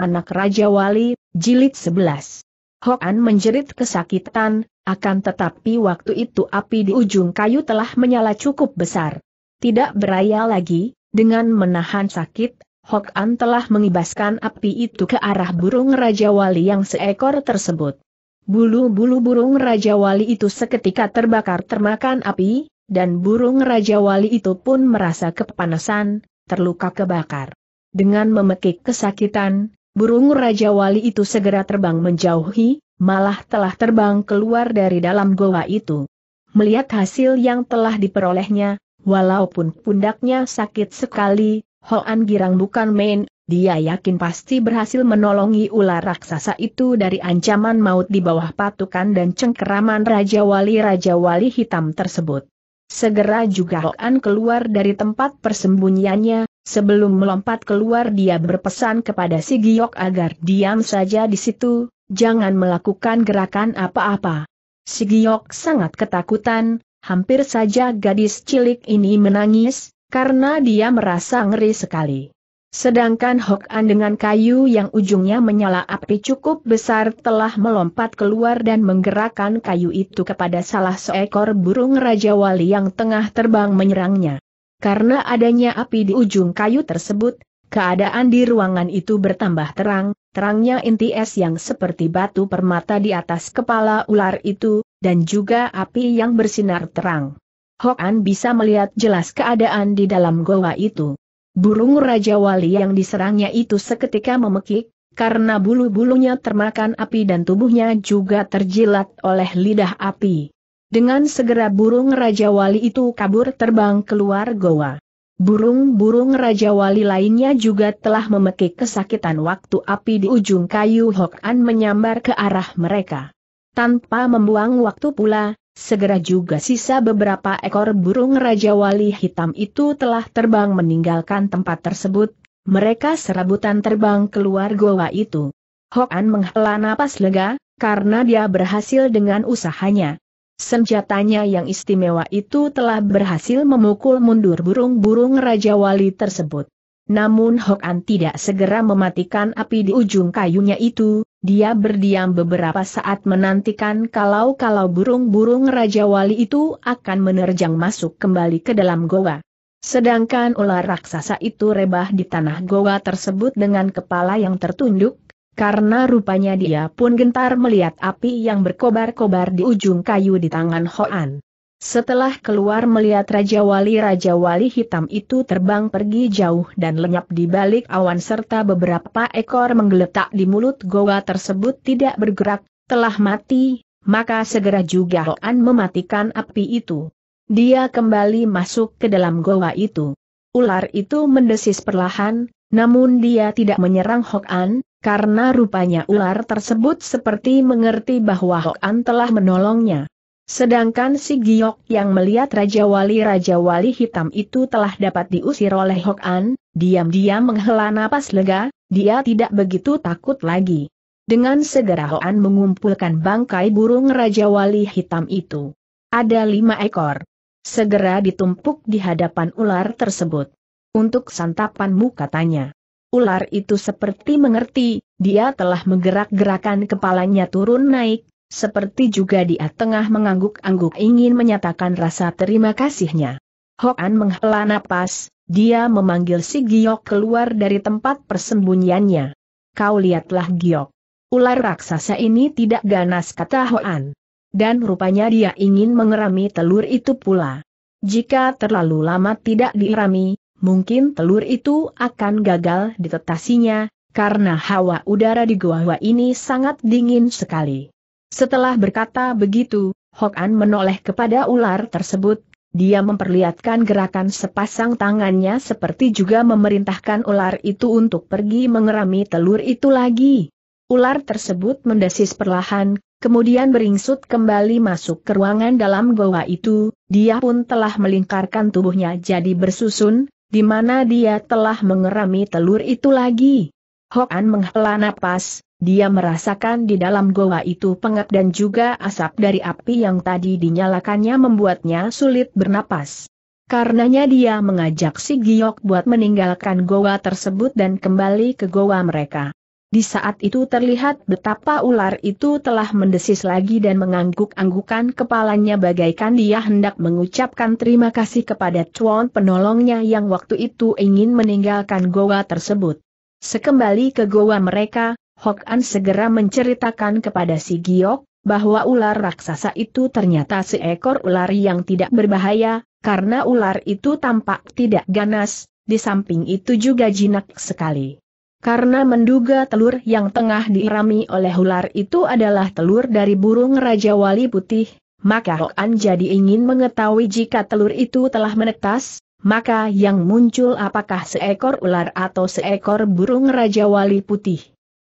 Anak Raja Wali, Jilid 11. Hoan menjerit kesakitan, akan tetapi waktu itu api di ujung kayu telah menyala cukup besar. Tidak beraya lagi, dengan menahan sakit, Hokan telah mengibaskan api itu ke arah burung Raja Wali yang seekor tersebut. Bulu-bulu burung Raja Wali itu seketika terbakar termakan api, dan burung Raja Wali itu pun merasa kepanasan, terluka kebakar. Dengan memekik kesakitan, burung Raja Wali itu segera terbang menjauhi, malah telah terbang keluar dari dalam goa itu. Melihat hasil yang telah diperolehnya, walaupun pundaknya sakit sekali, Hoan Girang bukan main, dia yakin pasti berhasil menolongi ular raksasa itu dari ancaman maut di bawah patukan dan cengkeraman Raja Wali-Raja Wali hitam tersebut. Segera juga Hoan keluar dari tempat persembunyiannya, Sebelum melompat keluar dia berpesan kepada si Giok agar diam saja di situ, jangan melakukan gerakan apa-apa. Si Giok sangat ketakutan, hampir saja gadis cilik ini menangis, karena dia merasa ngeri sekali. Sedangkan Hok An dengan kayu yang ujungnya menyala api cukup besar telah melompat keluar dan menggerakkan kayu itu kepada salah seekor burung Raja Wali yang tengah terbang menyerangnya. Karena adanya api di ujung kayu tersebut, keadaan di ruangan itu bertambah terang, terangnya inti es yang seperti batu permata di atas kepala ular itu, dan juga api yang bersinar terang. Hoan bisa melihat jelas keadaan di dalam goa itu. Burung Raja Wali yang diserangnya itu seketika memekik, karena bulu-bulunya termakan api dan tubuhnya juga terjilat oleh lidah api. Dengan segera burung Raja Wali itu kabur terbang keluar goa. Burung-burung Raja Wali lainnya juga telah memekik kesakitan waktu api di ujung kayu Hokan menyambar ke arah mereka. Tanpa membuang waktu pula, segera juga sisa beberapa ekor burung Raja Wali hitam itu telah terbang meninggalkan tempat tersebut, mereka serabutan terbang keluar goa itu. Hokan menghela napas lega, karena dia berhasil dengan usahanya. Senjatanya yang istimewa itu telah berhasil memukul mundur burung-burung Raja Wali tersebut. Namun Hokan tidak segera mematikan api di ujung kayunya itu, dia berdiam beberapa saat menantikan kalau-kalau burung-burung Raja Wali itu akan menerjang masuk kembali ke dalam goa. Sedangkan ular raksasa itu rebah di tanah goa tersebut dengan kepala yang tertunduk, karena rupanya dia pun gentar melihat api yang berkobar-kobar di ujung kayu di tangan Hoan. Setelah keluar melihat Raja Wali Raja Wali hitam itu terbang pergi jauh dan lenyap di balik awan serta beberapa ekor menggeletak di mulut goa tersebut tidak bergerak, telah mati, maka segera juga Hoan mematikan api itu. Dia kembali masuk ke dalam goa itu. Ular itu mendesis perlahan, namun dia tidak menyerang Hok An, karena rupanya ular tersebut seperti mengerti bahwa Hok An telah menolongnya. Sedangkan si Giok yang melihat Raja Wali-Raja Wali hitam itu telah dapat diusir oleh Hok An, diam-diam menghela napas lega, dia tidak begitu takut lagi. Dengan segera Hok An mengumpulkan bangkai burung Raja Wali hitam itu. Ada lima ekor. Segera ditumpuk di hadapan ular tersebut. Untuk santapanmu katanya. Ular itu seperti mengerti, dia telah menggerak-gerakan kepalanya turun naik, seperti juga dia tengah mengangguk-angguk ingin menyatakan rasa terima kasihnya. Hoan menghela napas, dia memanggil si Giok keluar dari tempat persembunyiannya. Kau lihatlah Giok. Ular raksasa ini tidak ganas kata Hoan. Dan rupanya dia ingin mengerami telur itu pula. Jika terlalu lama tidak diirami, mungkin telur itu akan gagal ditetasinya, karena hawa udara di gua ini sangat dingin sekali. Setelah berkata begitu, Hokan menoleh kepada ular tersebut, dia memperlihatkan gerakan sepasang tangannya seperti juga memerintahkan ular itu untuk pergi mengerami telur itu lagi. Ular tersebut mendesis perlahan, kemudian beringsut kembali masuk ke ruangan dalam goa itu, dia pun telah melingkarkan tubuhnya jadi bersusun, di mana dia telah mengerami telur itu lagi? Hoan menghela napas, dia merasakan di dalam goa itu pengap dan juga asap dari api yang tadi dinyalakannya membuatnya sulit bernapas. Karenanya dia mengajak si Giok buat meninggalkan goa tersebut dan kembali ke goa mereka. Di saat itu terlihat betapa ular itu telah mendesis lagi dan mengangguk-anggukan kepalanya bagaikan dia hendak mengucapkan terima kasih kepada Chuan penolongnya yang waktu itu ingin meninggalkan goa tersebut. Sekembali ke goa mereka, Hok An segera menceritakan kepada si Giok, bahwa ular raksasa itu ternyata seekor ular yang tidak berbahaya, karena ular itu tampak tidak ganas, di samping itu juga jinak sekali karena menduga telur yang tengah diirami oleh ular itu adalah telur dari burung Raja Wali Putih, maka Hokan jadi ingin mengetahui jika telur itu telah menetas, maka yang muncul apakah seekor ular atau seekor burung Raja Wali Putih.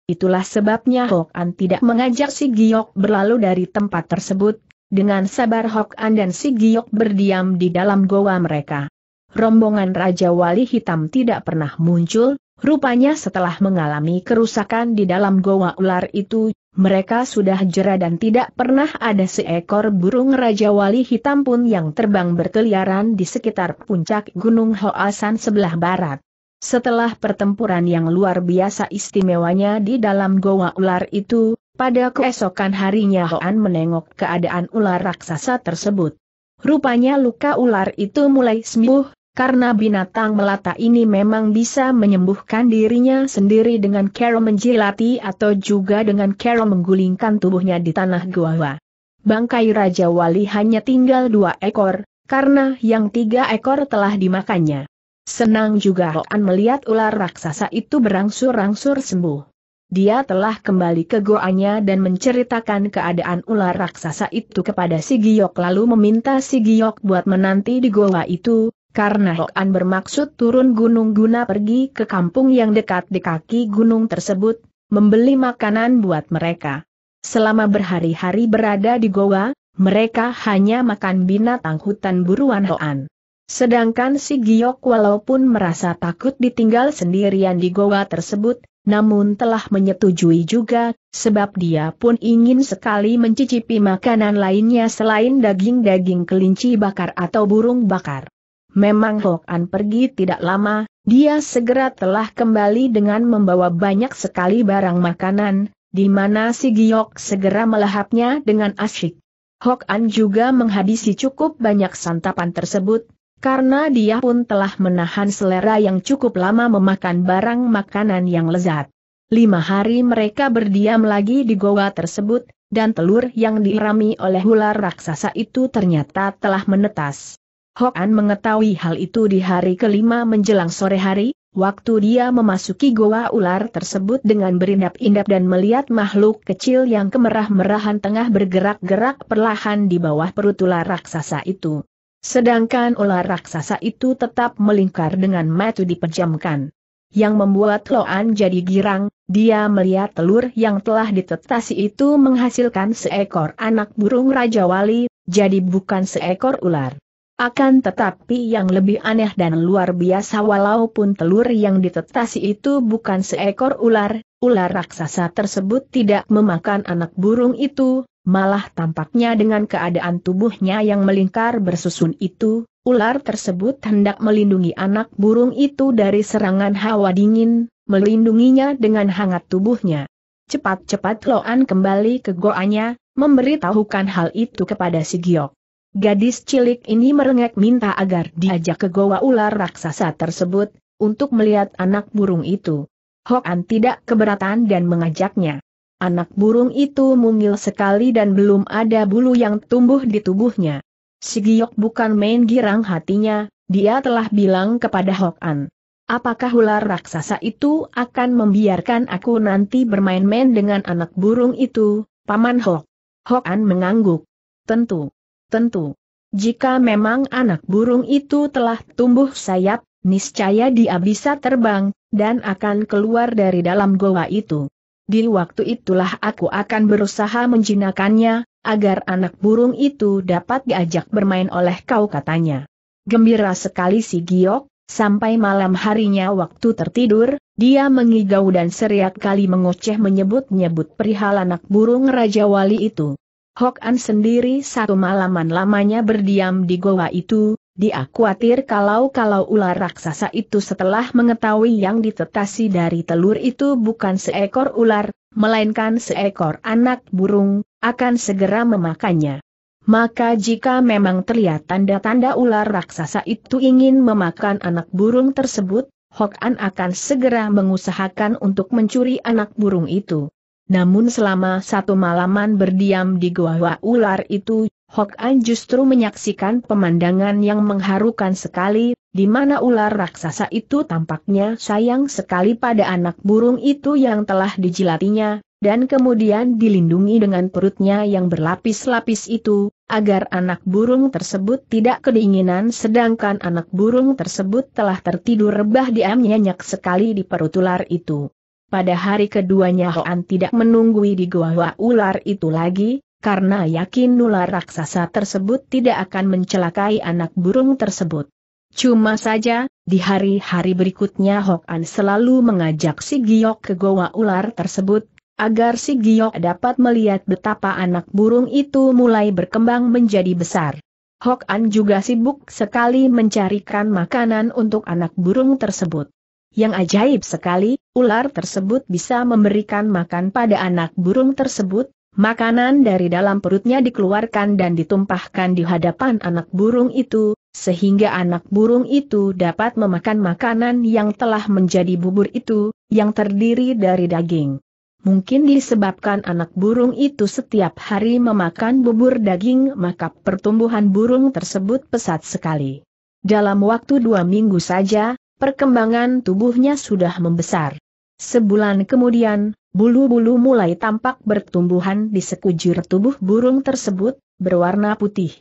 Itulah sebabnya Hokan tidak mengajak si Giok berlalu dari tempat tersebut, dengan sabar Hokan dan si Giok berdiam di dalam goa mereka. Rombongan Raja Wali Hitam tidak pernah muncul, Rupanya setelah mengalami kerusakan di dalam goa ular itu, mereka sudah jera dan tidak pernah ada seekor burung Raja Wali Hitam pun yang terbang berkeliaran di sekitar puncak Gunung Hoasan sebelah barat. Setelah pertempuran yang luar biasa istimewanya di dalam goa ular itu, pada keesokan harinya Hoan menengok keadaan ular raksasa tersebut. Rupanya luka ular itu mulai sembuh, karena binatang melata ini memang bisa menyembuhkan dirinya sendiri dengan cara menjilati atau juga dengan cara menggulingkan tubuhnya di tanah gua. Bangkai Raja Wali hanya tinggal dua ekor, karena yang tiga ekor telah dimakannya. Senang juga Roan melihat ular raksasa itu berangsur-angsur sembuh. Dia telah kembali ke goanya dan menceritakan keadaan ular raksasa itu kepada Si Giok lalu meminta Si Giok buat menanti di goa itu, karena Hoan oh. bermaksud turun gunung guna pergi ke kampung yang dekat di kaki gunung tersebut, membeli makanan buat mereka. Selama berhari-hari berada di goa, mereka hanya makan binatang hutan buruan Hoan. Oh. Sedangkan si Giok walaupun merasa takut ditinggal sendirian di goa tersebut, namun telah menyetujui juga, sebab dia pun ingin sekali mencicipi makanan lainnya selain daging-daging kelinci bakar atau burung bakar. Memang Hok An pergi tidak lama, dia segera telah kembali dengan membawa banyak sekali barang makanan, di mana si Giok segera melahapnya dengan asyik. Hok An juga menghabisi cukup banyak santapan tersebut, karena dia pun telah menahan selera yang cukup lama memakan barang makanan yang lezat. Lima hari mereka berdiam lagi di goa tersebut, dan telur yang diirami oleh ular raksasa itu ternyata telah menetas. Hoan mengetahui hal itu di hari kelima menjelang sore hari, waktu dia memasuki goa ular tersebut dengan berindap-indap dan melihat makhluk kecil yang kemerah-merahan tengah bergerak-gerak perlahan di bawah perut ular raksasa itu. Sedangkan ular raksasa itu tetap melingkar dengan mata dipejamkan. Yang membuat Loan jadi girang, dia melihat telur yang telah ditetasi itu menghasilkan seekor anak burung Raja Wali, jadi bukan seekor ular. Akan tetapi yang lebih aneh dan luar biasa walaupun telur yang ditetasi itu bukan seekor ular, ular raksasa tersebut tidak memakan anak burung itu, malah tampaknya dengan keadaan tubuhnya yang melingkar bersusun itu, ular tersebut hendak melindungi anak burung itu dari serangan hawa dingin, melindunginya dengan hangat tubuhnya. Cepat-cepat Loan kembali ke goanya, memberitahukan hal itu kepada si Giok. Gadis cilik ini merengek minta agar diajak ke goa ular raksasa tersebut, untuk melihat anak burung itu. Hoan tidak keberatan dan mengajaknya. Anak burung itu mungil sekali dan belum ada bulu yang tumbuh di tubuhnya. Si Giok bukan main girang hatinya, dia telah bilang kepada Hokan. Apakah ular raksasa itu akan membiarkan aku nanti bermain-main dengan anak burung itu, Paman Hok? Hokan mengangguk. Tentu. Tentu. Jika memang anak burung itu telah tumbuh sayap, niscaya dia bisa terbang, dan akan keluar dari dalam goa itu. Di waktu itulah aku akan berusaha menjinakannya, agar anak burung itu dapat diajak bermain oleh kau katanya. Gembira sekali si Giok, sampai malam harinya waktu tertidur, dia mengigau dan seriak kali mengoceh menyebut-nyebut perihal anak burung Raja Wali itu. Hok An sendiri satu malaman lamanya berdiam di goa itu, dia khawatir kalau-kalau ular raksasa itu setelah mengetahui yang ditetasi dari telur itu bukan seekor ular, melainkan seekor anak burung, akan segera memakannya. Maka jika memang terlihat tanda-tanda ular raksasa itu ingin memakan anak burung tersebut, Hok An akan segera mengusahakan untuk mencuri anak burung itu. Namun selama satu malaman berdiam di gua Ular itu, Hok An justru menyaksikan pemandangan yang mengharukan sekali, di mana ular raksasa itu tampaknya sayang sekali pada anak burung itu yang telah dijilatinya, dan kemudian dilindungi dengan perutnya yang berlapis-lapis itu, agar anak burung tersebut tidak kedinginan sedangkan anak burung tersebut telah tertidur rebah diam nyenyak sekali di perut ular itu. Pada hari keduanya Hoan tidak menunggui di gua ular itu lagi, karena yakin ular raksasa tersebut tidak akan mencelakai anak burung tersebut. Cuma saja, di hari-hari berikutnya Hokan selalu mengajak si Giok ke goa ular tersebut, agar si Giok dapat melihat betapa anak burung itu mulai berkembang menjadi besar. Hokan juga sibuk sekali mencarikan makanan untuk anak burung tersebut. Yang ajaib sekali, ular tersebut bisa memberikan makan pada anak burung tersebut, makanan dari dalam perutnya dikeluarkan dan ditumpahkan di hadapan anak burung itu, sehingga anak burung itu dapat memakan makanan yang telah menjadi bubur itu, yang terdiri dari daging. Mungkin disebabkan anak burung itu setiap hari memakan bubur daging maka pertumbuhan burung tersebut pesat sekali. Dalam waktu dua minggu saja, perkembangan tubuhnya sudah membesar. Sebulan kemudian, bulu-bulu mulai tampak bertumbuhan di sekujur tubuh burung tersebut, berwarna putih.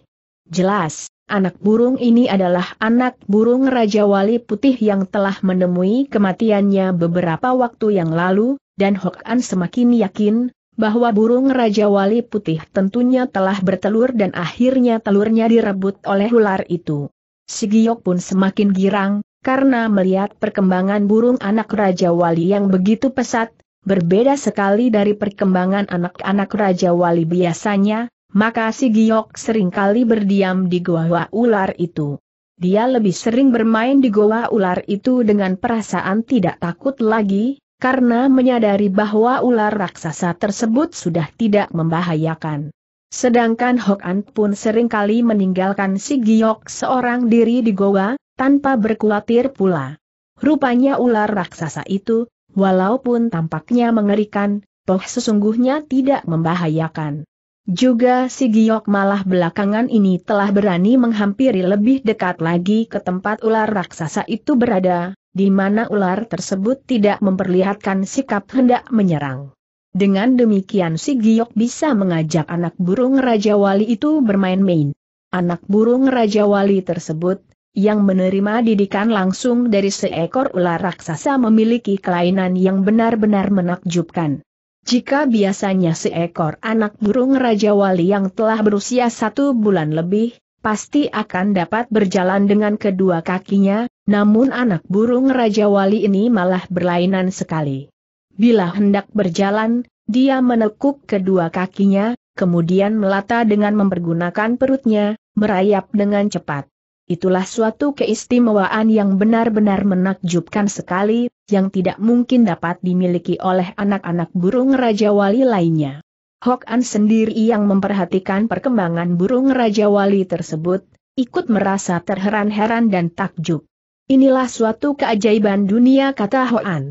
Jelas, anak burung ini adalah anak burung Raja Wali Putih yang telah menemui kematiannya beberapa waktu yang lalu, dan Hok An semakin yakin, bahwa burung Raja Wali Putih tentunya telah bertelur dan akhirnya telurnya direbut oleh ular itu. Sigiok pun semakin girang, karena melihat perkembangan burung anak Raja Wali yang begitu pesat, berbeda sekali dari perkembangan anak-anak Raja Wali biasanya, maka si Giok seringkali berdiam di goa ular itu. Dia lebih sering bermain di goa ular itu dengan perasaan tidak takut lagi, karena menyadari bahwa ular raksasa tersebut sudah tidak membahayakan. Sedangkan Hokan pun seringkali meninggalkan si Giok seorang diri di goa, tanpa berkhawatir pula. Rupanya ular raksasa itu, walaupun tampaknya mengerikan, toh sesungguhnya tidak membahayakan. Juga si Giok malah belakangan ini telah berani menghampiri lebih dekat lagi ke tempat ular raksasa itu berada, di mana ular tersebut tidak memperlihatkan sikap hendak menyerang. Dengan demikian si Giok bisa mengajak anak burung Raja Wali itu bermain-main. Anak burung Raja Wali tersebut yang menerima didikan langsung dari seekor ular raksasa memiliki kelainan yang benar-benar menakjubkan. Jika biasanya seekor anak burung Raja Wali yang telah berusia satu bulan lebih, pasti akan dapat berjalan dengan kedua kakinya, namun anak burung Raja Wali ini malah berlainan sekali. Bila hendak berjalan, dia menekuk kedua kakinya, kemudian melata dengan mempergunakan perutnya, merayap dengan cepat. Itulah suatu keistimewaan yang benar-benar menakjubkan sekali, yang tidak mungkin dapat dimiliki oleh anak-anak burung Raja Wali lainnya. Hok An sendiri yang memperhatikan perkembangan burung Raja Wali tersebut, ikut merasa terheran-heran dan takjub. Inilah suatu keajaiban dunia kata Hok An.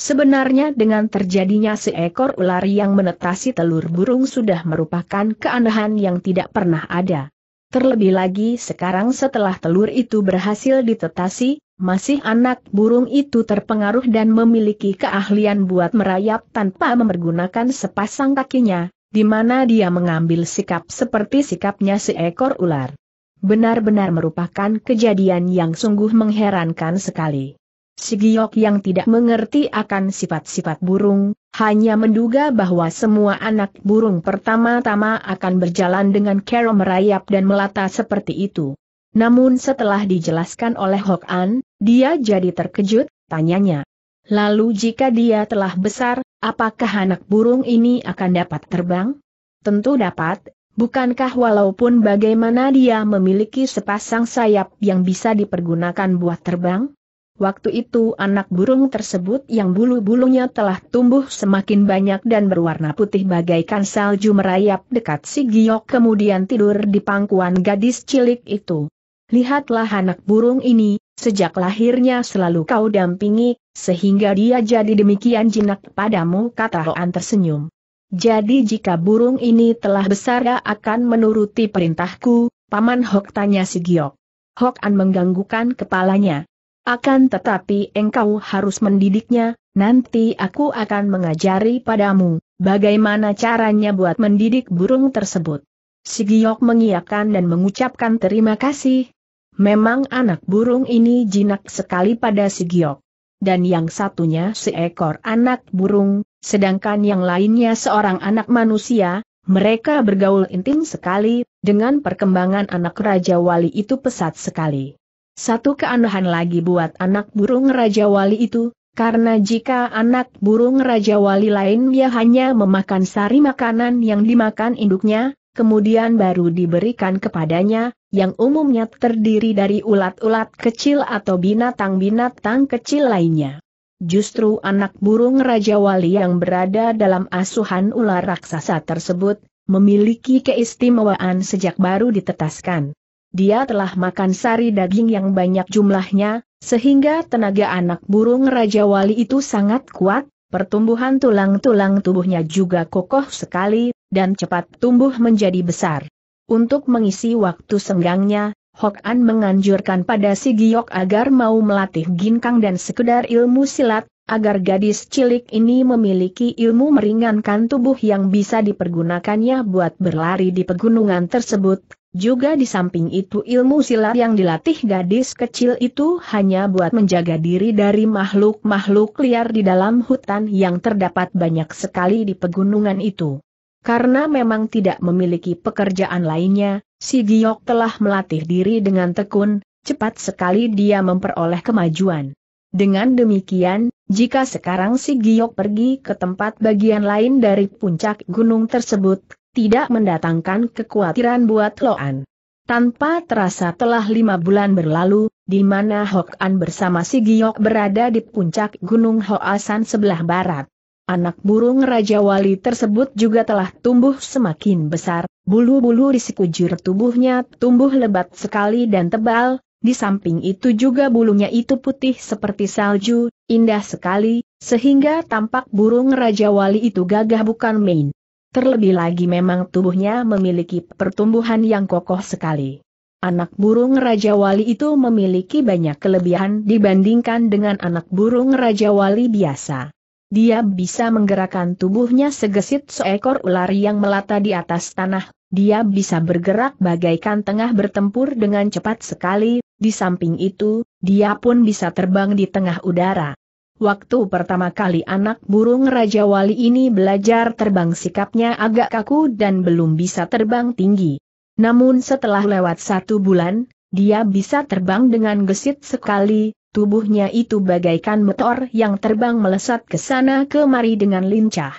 Sebenarnya dengan terjadinya seekor ular yang menetasi telur burung sudah merupakan keanehan yang tidak pernah ada. Terlebih lagi sekarang setelah telur itu berhasil ditetasi, masih anak burung itu terpengaruh dan memiliki keahlian buat merayap tanpa mempergunakan sepasang kakinya, di mana dia mengambil sikap seperti sikapnya seekor ular. Benar-benar merupakan kejadian yang sungguh mengherankan sekali. Sigiok yang tidak mengerti akan sifat-sifat burung, hanya menduga bahwa semua anak burung pertama-tama akan berjalan dengan kero merayap dan melata seperti itu. Namun setelah dijelaskan oleh Hok An, dia jadi terkejut, tanyanya. Lalu jika dia telah besar, apakah anak burung ini akan dapat terbang? Tentu dapat, bukankah walaupun bagaimana dia memiliki sepasang sayap yang bisa dipergunakan buat terbang? Waktu itu anak burung tersebut yang bulu-bulunya telah tumbuh semakin banyak dan berwarna putih bagaikan salju merayap dekat si giok kemudian tidur di pangkuan gadis cilik itu. Lihatlah anak burung ini, sejak lahirnya selalu kau dampingi, sehingga dia jadi demikian jinak padamu kata Hoan tersenyum. Jadi jika burung ini telah besar ya akan menuruti perintahku, Paman Hok tanya si giok. Hok An mengganggukan kepalanya. Akan tetapi engkau harus mendidiknya, nanti aku akan mengajari padamu, bagaimana caranya buat mendidik burung tersebut. Si Giok mengiakan dan mengucapkan terima kasih. Memang anak burung ini jinak sekali pada si Giok. Dan yang satunya seekor anak burung, sedangkan yang lainnya seorang anak manusia, mereka bergaul intim sekali, dengan perkembangan anak Raja Wali itu pesat sekali. Satu keanehan lagi buat anak burung Raja Wali itu, karena jika anak burung Raja Wali lain lainnya hanya memakan sari makanan yang dimakan induknya, kemudian baru diberikan kepadanya, yang umumnya terdiri dari ulat-ulat kecil atau binatang-binatang kecil lainnya. Justru anak burung Raja Wali yang berada dalam asuhan ular raksasa tersebut, memiliki keistimewaan sejak baru ditetaskan dia telah makan sari daging yang banyak jumlahnya, sehingga tenaga anak burung Raja Wali itu sangat kuat, pertumbuhan tulang-tulang tubuhnya juga kokoh sekali, dan cepat tumbuh menjadi besar. Untuk mengisi waktu senggangnya, Hok An menganjurkan pada si Giok agar mau melatih ginkang dan sekedar ilmu silat, agar gadis cilik ini memiliki ilmu meringankan tubuh yang bisa dipergunakannya buat berlari di pegunungan tersebut, juga di samping itu ilmu silat yang dilatih gadis kecil itu hanya buat menjaga diri dari makhluk-makhluk liar di dalam hutan yang terdapat banyak sekali di pegunungan itu. Karena memang tidak memiliki pekerjaan lainnya, si Giok telah melatih diri dengan tekun, cepat sekali dia memperoleh kemajuan. Dengan demikian, jika sekarang si Giok pergi ke tempat bagian lain dari puncak gunung tersebut, tidak mendatangkan kekhawatiran buat Loan. Tanpa terasa telah lima bulan berlalu, di mana Hok An bersama si Giok berada di puncak Gunung Hoasan sebelah barat. Anak burung Raja Wali tersebut juga telah tumbuh semakin besar, bulu-bulu di sekujur tubuhnya tumbuh lebat sekali dan tebal, di samping itu juga bulunya itu putih seperti salju, indah sekali, sehingga tampak burung Raja Wali itu gagah bukan main. Terlebih lagi memang tubuhnya memiliki pertumbuhan yang kokoh sekali. Anak burung Raja Wali itu memiliki banyak kelebihan dibandingkan dengan anak burung Raja Wali biasa. Dia bisa menggerakkan tubuhnya segesit seekor ular yang melata di atas tanah, dia bisa bergerak bagaikan tengah bertempur dengan cepat sekali, di samping itu, dia pun bisa terbang di tengah udara. Waktu pertama kali anak burung Raja Wali ini belajar terbang sikapnya agak kaku dan belum bisa terbang tinggi. Namun setelah lewat satu bulan, dia bisa terbang dengan gesit sekali, tubuhnya itu bagaikan motor yang terbang melesat ke sana kemari dengan lincah.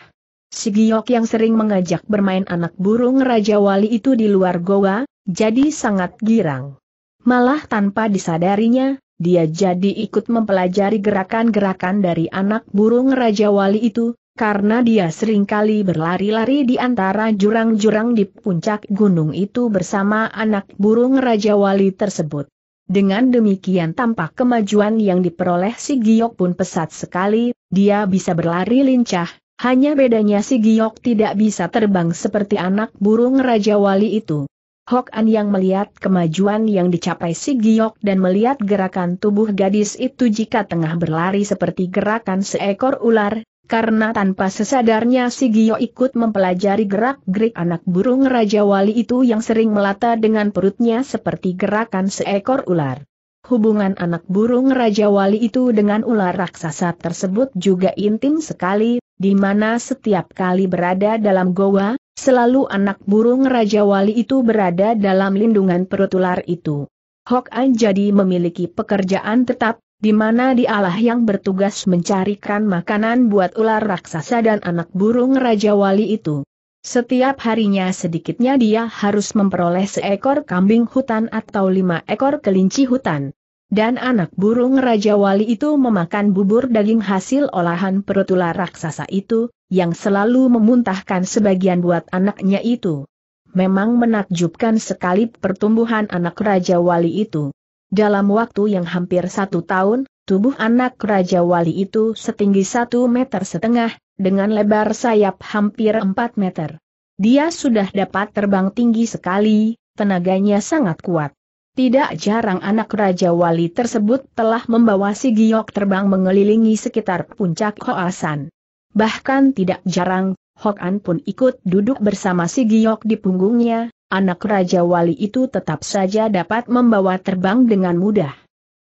Sigiok yang sering mengajak bermain anak burung Raja Wali itu di luar goa, jadi sangat girang. Malah tanpa disadarinya, dia jadi ikut mempelajari gerakan-gerakan dari anak burung Raja Wali itu, karena dia seringkali berlari-lari di antara jurang-jurang di puncak gunung itu bersama anak burung Raja Wali tersebut. Dengan demikian tampak kemajuan yang diperoleh si Giok pun pesat sekali, dia bisa berlari lincah, hanya bedanya si Giok tidak bisa terbang seperti anak burung Raja Wali itu. Hok An yang melihat kemajuan yang dicapai si Giok dan melihat gerakan tubuh gadis itu jika tengah berlari seperti gerakan seekor ular, karena tanpa sesadarnya si Gio ikut mempelajari gerak-gerik anak burung Raja Wali itu yang sering melata dengan perutnya seperti gerakan seekor ular. Hubungan anak burung Raja Wali itu dengan ular raksasa tersebut juga intim sekali, di mana setiap kali berada dalam goa, Selalu anak burung Raja Wali itu berada dalam lindungan perut ular itu. Hok An jadi memiliki pekerjaan tetap, di mana dialah yang bertugas mencarikan makanan buat ular raksasa dan anak burung Raja Wali itu. Setiap harinya sedikitnya dia harus memperoleh seekor kambing hutan atau lima ekor kelinci hutan. Dan anak burung Raja Wali itu memakan bubur daging hasil olahan perut ular raksasa itu, yang selalu memuntahkan sebagian buat anaknya itu. Memang menakjubkan sekali pertumbuhan anak Raja Wali itu. Dalam waktu yang hampir satu tahun, tubuh anak Raja Wali itu setinggi satu meter setengah, dengan lebar sayap hampir 4 meter. Dia sudah dapat terbang tinggi sekali, tenaganya sangat kuat. Tidak jarang anak Raja Wali tersebut telah membawa si giok terbang mengelilingi sekitar puncak koasan. Bahkan tidak jarang, Hok An pun ikut duduk bersama si Giok di punggungnya, anak Raja Wali itu tetap saja dapat membawa terbang dengan mudah.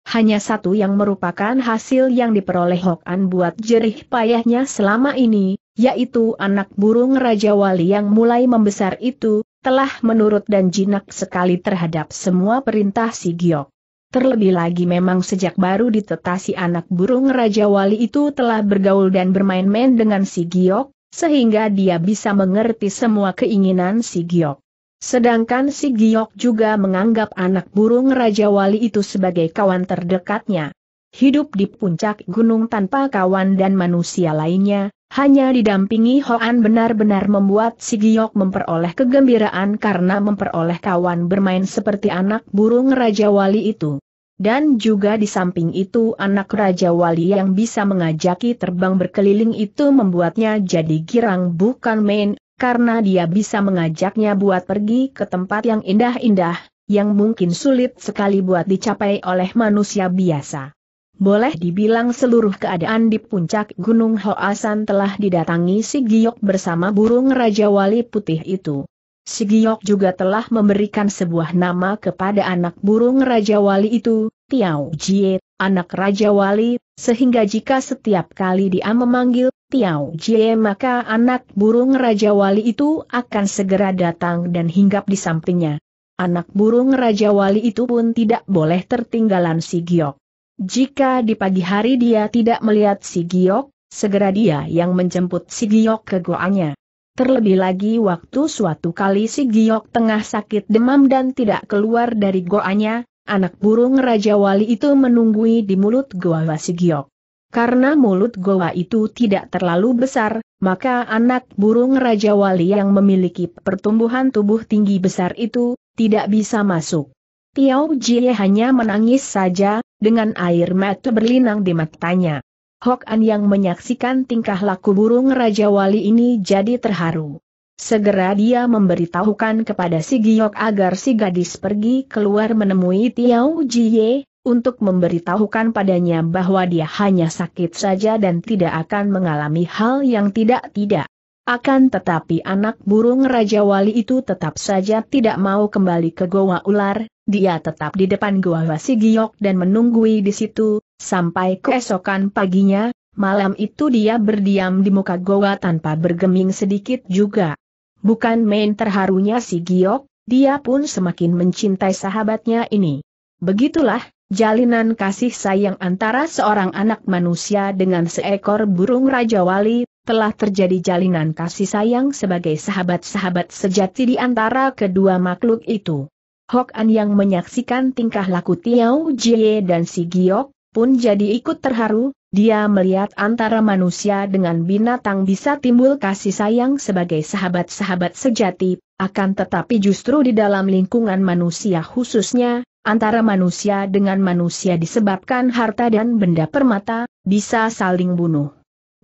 Hanya satu yang merupakan hasil yang diperoleh Hok An buat jerih payahnya selama ini, yaitu anak burung Raja Wali yang mulai membesar itu, telah menurut dan jinak sekali terhadap semua perintah si Giok. Terlebih lagi memang sejak baru ditetasi anak burung Raja Wali itu telah bergaul dan bermain-main dengan si Giok, sehingga dia bisa mengerti semua keinginan si Giok. Sedangkan si Giok juga menganggap anak burung Raja Wali itu sebagai kawan terdekatnya. Hidup di puncak gunung tanpa kawan dan manusia lainnya, hanya didampingi Hoan benar-benar membuat si Giok memperoleh kegembiraan karena memperoleh kawan bermain seperti anak burung Raja Wali itu. Dan juga di samping itu anak Raja Wali yang bisa mengajaki terbang berkeliling itu membuatnya jadi girang bukan main, karena dia bisa mengajaknya buat pergi ke tempat yang indah-indah, yang mungkin sulit sekali buat dicapai oleh manusia biasa. Boleh dibilang seluruh keadaan di puncak Gunung Hoasan telah didatangi si Giyok bersama burung Raja Wali Putih itu. Si Giyok juga telah memberikan sebuah nama kepada anak burung Raja Wali itu, Tiao Jie, anak Raja Wali, sehingga jika setiap kali dia memanggil Tiao Jie maka anak burung Raja Wali itu akan segera datang dan hinggap di sampingnya. Anak burung Raja Wali itu pun tidak boleh tertinggalan si Giyok. Jika di pagi hari dia tidak melihat si Giok, segera dia yang menjemput si Giok ke goanya. Terlebih lagi waktu suatu kali si Giok tengah sakit demam dan tidak keluar dari goanya, anak burung Raja Wali itu menunggui di mulut goa si Giok. Karena mulut goa itu tidak terlalu besar, maka anak burung Raja Wali yang memiliki pertumbuhan tubuh tinggi besar itu, tidak bisa masuk. Tiao Jie hanya menangis saja, dengan air mata berlinang di matanya. Hok An yang menyaksikan tingkah laku burung Raja Wali ini jadi terharu. Segera dia memberitahukan kepada si Giok agar si gadis pergi keluar menemui Tiao Jie, untuk memberitahukan padanya bahwa dia hanya sakit saja dan tidak akan mengalami hal yang tidak-tidak. Akan tetapi anak burung Raja Wali itu tetap saja tidak mau kembali ke Goa Ular, dia tetap di depan Goa Giok dan menunggui di situ, sampai keesokan paginya, malam itu dia berdiam di muka Goa tanpa bergeming sedikit juga. Bukan main terharunya si Giok, dia pun semakin mencintai sahabatnya ini. Begitulah, jalinan kasih sayang antara seorang anak manusia dengan seekor burung Raja Wali, telah terjadi jalinan kasih sayang sebagai sahabat-sahabat sejati di antara kedua makhluk itu. Hok An yang menyaksikan tingkah laku Tiao Jie dan Si Giok, pun jadi ikut terharu, dia melihat antara manusia dengan binatang bisa timbul kasih sayang sebagai sahabat-sahabat sejati, akan tetapi justru di dalam lingkungan manusia khususnya, antara manusia dengan manusia disebabkan harta dan benda permata, bisa saling bunuh.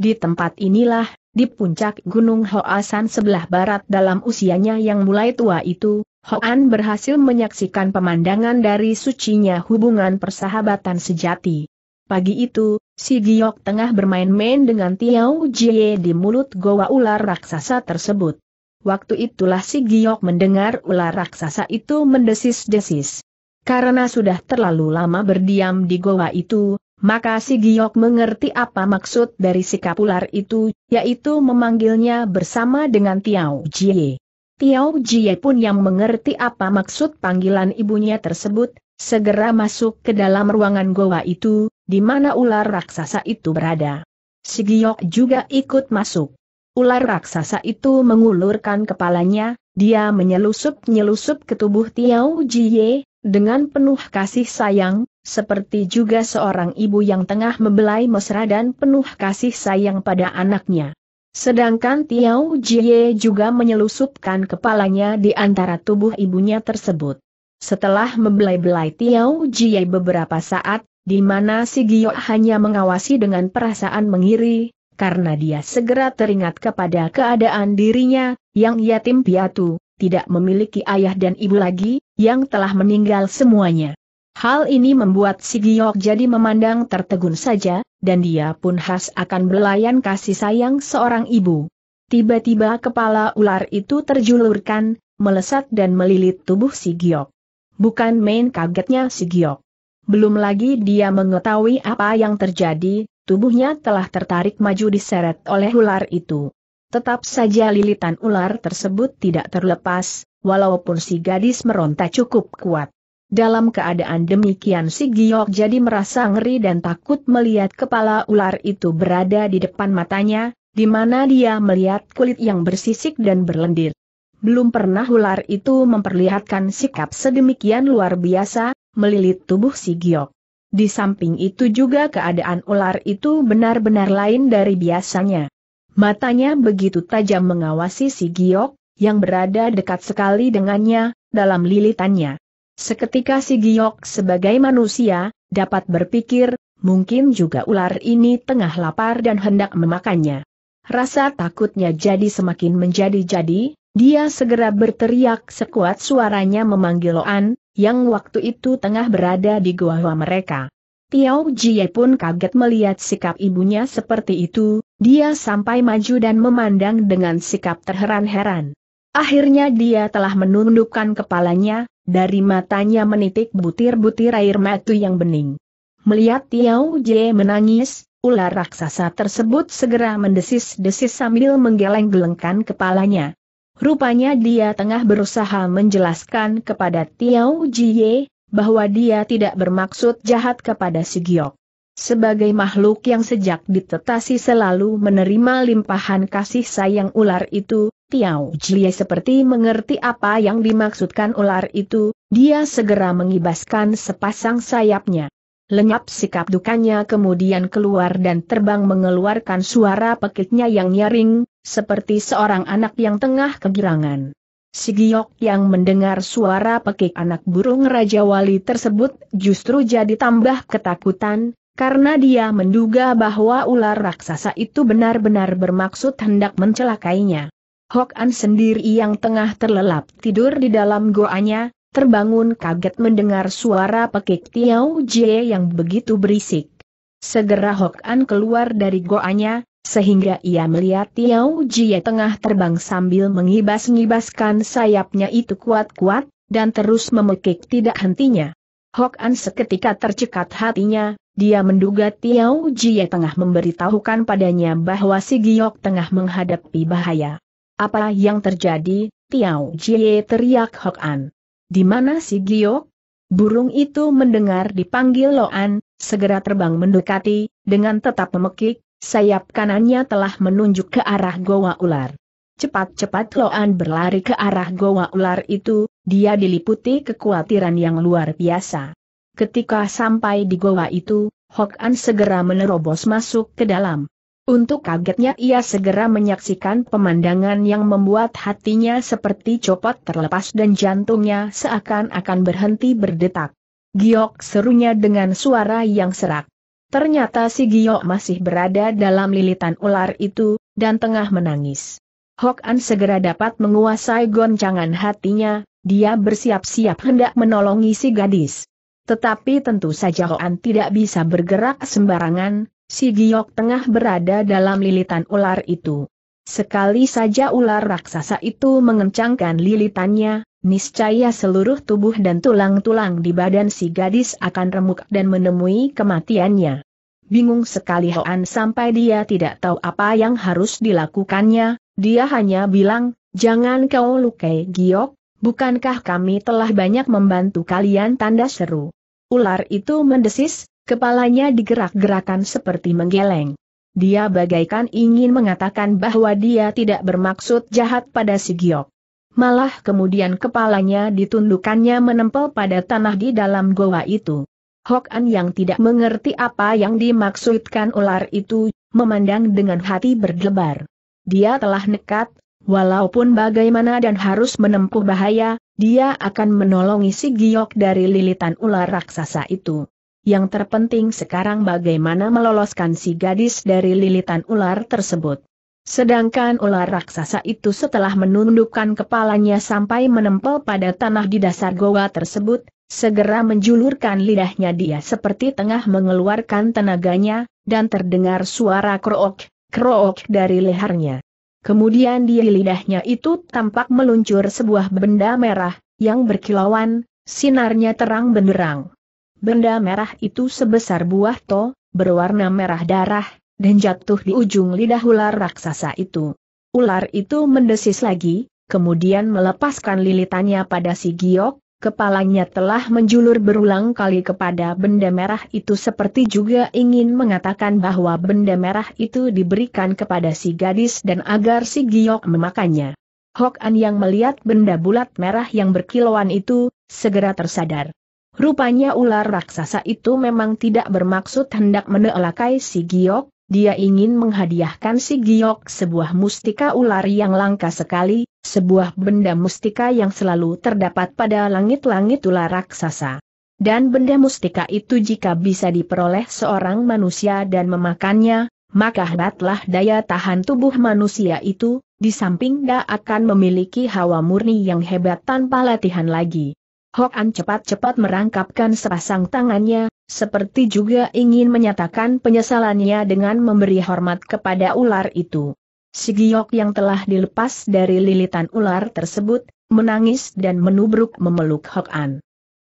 Di tempat inilah, di puncak Gunung Hoasan sebelah barat dalam usianya yang mulai tua itu, Hoan berhasil menyaksikan pemandangan dari sucinya hubungan persahabatan sejati. Pagi itu, si Giok tengah bermain-main dengan Tiao Jie di mulut goa ular raksasa tersebut. Waktu itulah si Giok mendengar ular raksasa itu mendesis-desis. Karena sudah terlalu lama berdiam di goa itu, maka si Giok mengerti apa maksud dari sikap ular itu, yaitu memanggilnya bersama dengan Tiao Jie. Tiao Jie pun yang mengerti apa maksud panggilan ibunya tersebut, segera masuk ke dalam ruangan goa itu, di mana ular raksasa itu berada. Si Giok juga ikut masuk. Ular raksasa itu mengulurkan kepalanya, dia menyelusup-nyelusup ke tubuh Tiao Jie, dengan penuh kasih sayang, seperti juga seorang ibu yang tengah membelai mesra dan penuh kasih sayang pada anaknya. Sedangkan Tiao Jie juga menyelusupkan kepalanya di antara tubuh ibunya tersebut. Setelah membelai-belai Tiao Jie beberapa saat, di mana si Gio hanya mengawasi dengan perasaan mengiri, karena dia segera teringat kepada keadaan dirinya, yang yatim piatu, tidak memiliki ayah dan ibu lagi, yang telah meninggal semuanya. Hal ini membuat si Giok jadi memandang tertegun saja, dan dia pun khas akan belayan kasih sayang seorang ibu. Tiba-tiba kepala ular itu terjulurkan, melesat dan melilit tubuh si Giok. Bukan main kagetnya si Giok. Belum lagi dia mengetahui apa yang terjadi, tubuhnya telah tertarik maju diseret oleh ular itu. Tetap saja lilitan ular tersebut tidak terlepas, walaupun si gadis meronta cukup kuat. Dalam keadaan demikian si Giok jadi merasa ngeri dan takut melihat kepala ular itu berada di depan matanya, di mana dia melihat kulit yang bersisik dan berlendir. Belum pernah ular itu memperlihatkan sikap sedemikian luar biasa, melilit tubuh si Giok. Di samping itu juga keadaan ular itu benar-benar lain dari biasanya. Matanya begitu tajam mengawasi si Giok, yang berada dekat sekali dengannya, dalam lilitannya. Seketika si Giok sebagai manusia, dapat berpikir, mungkin juga ular ini tengah lapar dan hendak memakannya. Rasa takutnya jadi semakin menjadi-jadi, dia segera berteriak sekuat suaranya memanggil Loan, yang waktu itu tengah berada di goa mereka. Tiao Jie pun kaget melihat sikap ibunya seperti itu, dia sampai maju dan memandang dengan sikap terheran-heran. Akhirnya dia telah menundukkan kepalanya, dari matanya menitik butir-butir air mata yang bening. Melihat Tiao Jie menangis, ular raksasa tersebut segera mendesis-desis sambil menggeleng-gelengkan kepalanya. Rupanya dia tengah berusaha menjelaskan kepada Tiao Jie, bahwa dia tidak bermaksud jahat kepada si Giok. Sebagai makhluk yang sejak ditetasi selalu menerima limpahan kasih sayang ular itu, Tiao Jie seperti mengerti apa yang dimaksudkan ular itu, dia segera mengibaskan sepasang sayapnya. Lenyap sikap dukanya kemudian keluar dan terbang mengeluarkan suara pekiknya yang nyaring, seperti seorang anak yang tengah kegirangan. Sigiok yang mendengar suara pekik anak burung Raja Wali tersebut justru jadi tambah ketakutan, karena dia menduga bahwa ular raksasa itu benar-benar bermaksud hendak mencelakainya. Hok An sendiri yang tengah terlelap tidur di dalam goanya, terbangun kaget mendengar suara pekik Tiao Jie yang begitu berisik. Segera Hok An keluar dari goanya, sehingga ia melihat Tiao Jie tengah terbang sambil mengibas-ngibaskan sayapnya itu kuat-kuat, dan terus memekik tidak hentinya. Hok An seketika tercekat hatinya, dia menduga Tiao Jie tengah memberitahukan padanya bahwa si Giok tengah menghadapi bahaya. Apa yang terjadi, Tiao Jie teriak Hok An. Di mana si Giok? Burung itu mendengar dipanggil Loan, segera terbang mendekati, dengan tetap memekik, Sayap kanannya telah menunjuk ke arah goa ular. Cepat-cepat Loan berlari ke arah goa ular itu, dia diliputi kekhawatiran yang luar biasa. Ketika sampai di goa itu, Hok An segera menerobos masuk ke dalam. Untuk kagetnya ia segera menyaksikan pemandangan yang membuat hatinya seperti copot terlepas dan jantungnya seakan-akan berhenti berdetak. Giok serunya dengan suara yang serak. Ternyata si Giok masih berada dalam lilitan ular itu, dan tengah menangis. Hok An segera dapat menguasai goncangan hatinya, dia bersiap-siap hendak menolongi si gadis. Tetapi tentu saja Hok An tidak bisa bergerak sembarangan, si Giok tengah berada dalam lilitan ular itu. Sekali saja ular raksasa itu mengencangkan lilitannya, Niscaya seluruh tubuh dan tulang-tulang di badan si gadis akan remuk dan menemui kematiannya. Bingung sekali Hoan sampai dia tidak tahu apa yang harus dilakukannya, dia hanya bilang, jangan kau lukai giok, bukankah kami telah banyak membantu kalian tanda seru. Ular itu mendesis, kepalanya digerak-gerakan seperti menggeleng. Dia bagaikan ingin mengatakan bahwa dia tidak bermaksud jahat pada si giok malah kemudian kepalanya ditundukkannya menempel pada tanah di dalam goa itu. Hok An yang tidak mengerti apa yang dimaksudkan ular itu, memandang dengan hati berdebar. Dia telah nekat, walaupun bagaimana dan harus menempuh bahaya, dia akan menolongi si giok dari lilitan ular raksasa itu. Yang terpenting sekarang bagaimana meloloskan si gadis dari lilitan ular tersebut. Sedangkan ular raksasa itu setelah menundukkan kepalanya sampai menempel pada tanah di dasar goa tersebut, segera menjulurkan lidahnya dia seperti tengah mengeluarkan tenaganya, dan terdengar suara krook, krook dari lehernya. Kemudian di lidahnya itu tampak meluncur sebuah benda merah, yang berkilauan, sinarnya terang benderang. Benda merah itu sebesar buah to, berwarna merah darah, dan jatuh di ujung lidah ular raksasa itu. Ular itu mendesis lagi, kemudian melepaskan lilitannya pada si giok, kepalanya telah menjulur berulang kali kepada benda merah itu seperti juga ingin mengatakan bahwa benda merah itu diberikan kepada si gadis dan agar si giok memakannya. Hok An yang melihat benda bulat merah yang berkilauan itu, segera tersadar. Rupanya ular raksasa itu memang tidak bermaksud hendak menelakai si giok, dia ingin menghadiahkan si Giok sebuah mustika ular yang langka sekali, sebuah benda mustika yang selalu terdapat pada langit-langit ular raksasa. Dan benda mustika itu jika bisa diperoleh seorang manusia dan memakannya, maka hebatlah daya tahan tubuh manusia itu, di samping dia akan memiliki hawa murni yang hebat tanpa latihan lagi. Hokan cepat-cepat merangkapkan sepasang tangannya, seperti juga ingin menyatakan penyesalannya dengan memberi hormat kepada ular itu. Sigiyok yang telah dilepas dari lilitan ular tersebut, menangis dan menubruk memeluk Hok An.